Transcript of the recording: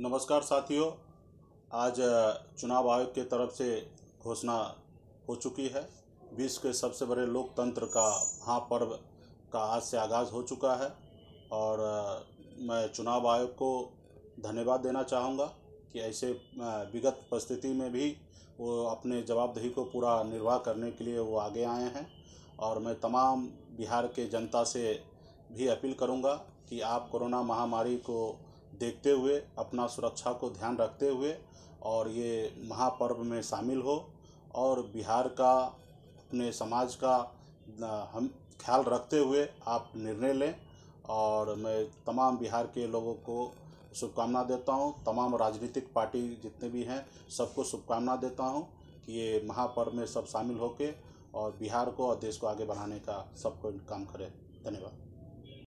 नमस्कार साथियों आज चुनाव आयोग के तरफ से घोषणा हो चुकी है विश्व के सबसे बड़े लोकतंत्र का महापर्व का आज से आगाज़ हो चुका है और मैं चुनाव आयोग को धन्यवाद देना चाहूँगा कि ऐसे विगत परिस्थिति में भी वो अपने जवाबदेही को पूरा निर्वाह करने के लिए वो आगे आए हैं और मैं तमाम बिहार के जनता से भी अपील करूँगा कि आप कोरोना महामारी को देखते हुए अपना सुरक्षा को ध्यान रखते हुए और ये महापर्व में शामिल हो और बिहार का अपने समाज का हम ख्याल रखते हुए आप निर्णय लें और मैं तमाम बिहार के लोगों को शुभकामना देता हूँ तमाम राजनीतिक पार्टी जितने भी हैं सबको शुभकामना देता हूँ कि ये महापर्व में सब शामिल होके और बिहार को और देश को आगे बढ़ाने का सबको काम करें धन्यवाद